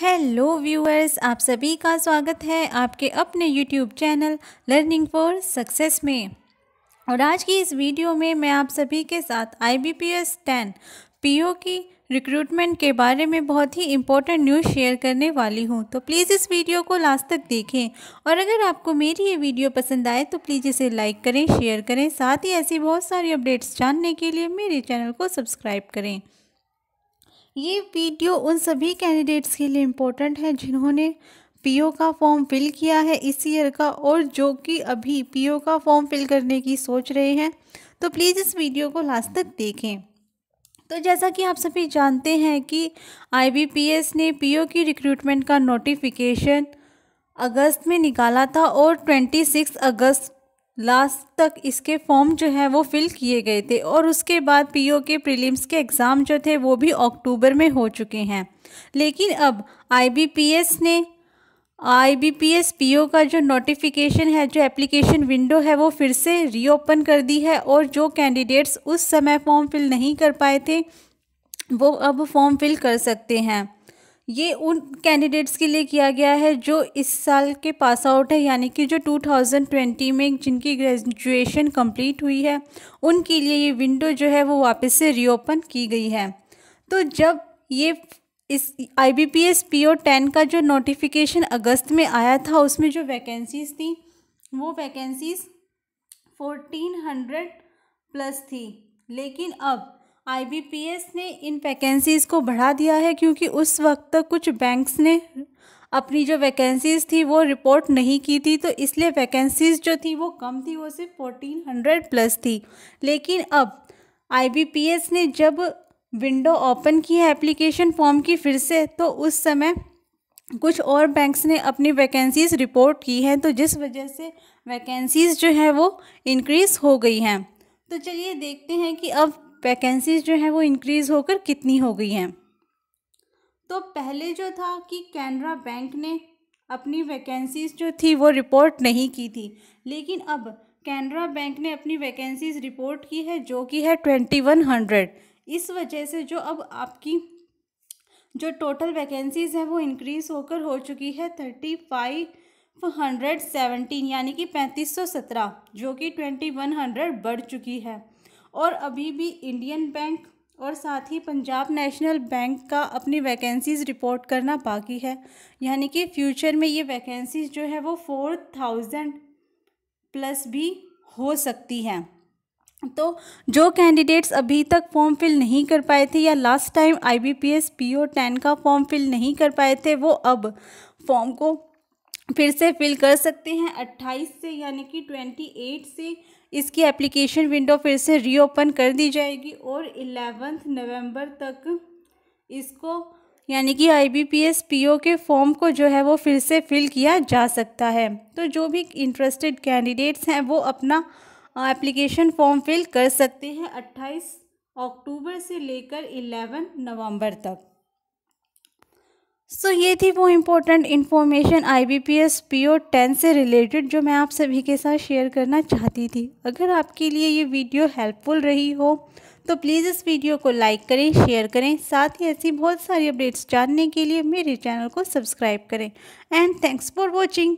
hello viewers आप सभी का स्वागत है आपके अपने YouTube channel learning for success में और आज की इस वीडियो में मैं आप सभी के साथ I B P S ten P O की रिक्रूटमेंट के बारे में बहुत ही इंपॉर्टेंट न्यूज़ शेयर करने वाली हूँ तो प्लीज़ इस वीडियो को लास्ट तक देखें और अगर आपको मेरी ये वीडियो पसंद आए तो प्लीज़ इसे लाइक करें शेयर करें साथ ही ऐसी बहुत सारी अपडेट्स जानने के लिए मेरे चैनल को सब्सक्राइब करें ये वीडियो उन सभी कैंडिडेट्स के लिए इम्पोर्टेंट है जिन्होंने पीओ का फॉर्म फिल किया है इस ईयर का और जो कि अभी पीओ का फॉर्म फिल करने की सोच रहे हैं तो प्लीज़ इस वीडियो को लास्ट तक देखें तो जैसा कि आप सभी जानते हैं कि आईबीपीएस ने पीओ की रिक्रूटमेंट का नोटिफिकेशन अगस्त में निकाला था और 26 अगस्त लास्ट तक इसके फॉर्म जो है वो फिल किए गए थे और उसके बाद पीओ के प्रीलिम्स के एग्ज़ाम जो थे वो भी अक्टूबर में हो चुके हैं लेकिन अब आईबीपीएस ने आईबीपीएस पीओ का जो नोटिफिकेशन है जो एप्लीकेशन विंडो है वो फिर से रीओपन कर दी है और जो कैंडिडेट्स उस समय फॉर्म फिल नहीं कर पाए थे वो अब फॉर्म फिल कर सकते हैं ये उन कैंडिडेट्स के लिए किया गया है जो इस साल के पास आउट है यानी कि जो 2020 में जिनकी ग्रेजुएशन कंप्लीट हुई है उनके लिए ये विंडो जो है वो वापस से रीओपन की गई है तो जब ये इस I B P S P O ten का जो नोटिफिकेशन अगस्त में आया था उसमें जो वैकेंसीज़ थी वो वैकेंसीज़ फोर्टीन हंड्रेड प्लस थी लेकिन अब आईबीपीएस ने इन वैकेंसीज़ को बढ़ा दिया है क्योंकि उस वक्त तक कुछ बैंक्स ने अपनी जो वैकेंसीज़ थी वो रिपोर्ट नहीं की थी तो इसलिए वैकेंसीज़ जो थी वो कम थी वो सिर्फ फोर्टीन हंड्रेड प्लस थी लेकिन अब आईबीपीएस ने जब विंडो ओपन की है एप्लीकेशन फॉर्म की फिर से तो उस समय कुछ और बैंक्स ने अपनी वैकेंसीज़ रिपोर्ट की हैं तो जिस वजह से वैकेंसीज़ जो है वो इनक्रीज़ हो गई हैं तो चलिए देखते हैं कि अब वैकेंसीज जो हैं वो इंक्रीज़ होकर कितनी हो गई हैं तो पहले जो था कि कैनरा बैंक ने अपनी वैकेंसीज़ जो थी वो रिपोर्ट नहीं की थी लेकिन अब कैनरा बैंक ने अपनी वैकेंसीज़ रिपोर्ट की है जो कि है ट्वेंटी वन हंड्रेड इस वजह से जो अब आपकी जो टोटल वैकेंसीज़ हैं वो इंक्रीज़ होकर हो चुकी है थर्टी फाइव हंड्रेड सेवेंटीन यानी कि पैंतीस सौ सत्रह जो कि ट्वेंटी वन हंड्रेड बढ़ चुकी है और अभी भी इंडियन बैंक और साथ ही पंजाब नेशनल बैंक का अपनी वैकेंसीज़ रिपोर्ट करना बाकी है यानी कि फ्यूचर में ये वैकेंसीज़ जो है वो फोर थाउजेंड प्लस भी हो सकती हैं तो जो कैंडिडेट्स अभी तक फॉर्म फिल नहीं कर पाए थे या last time I B P S P O ten का फॉर्म फिल नहीं कर पाए थे वो अब फॉर्म को फिर से फिल कर सकते हैं 28 से यानी कि 28 से इसकी एप्लीकेशन विंडो फिर से रीओपन कर दी जाएगी और 11 नवंबर तक इसको यानी कि I B P S P O के फॉर्म को जो है वो फिर से फिल किया जा सकता है तो जो भी इंटरेस्टेड कैंडिडेट्स हैं वो अपना एप्लीकेशन फॉर्म फिल कर सकते हैं 28 अक्टूबर से लेकर 11 नवंबर तक सो so, ये थी वो important information I B P S P O ten से रिलेटेड जो मैं आप सभी के साथ शेयर करना चाहती थी अगर आपके लिए ये वीडियो हेल्पफुल रही हो तो प्लीज़ इस वीडियो को लाइक करें शेयर करें साथ ही ऐसी बहुत सारी अपडेट्स जानने के लिए मेरे चैनल को सब्सक्राइब करें एंड थैंक्स फॉर वॉचिंग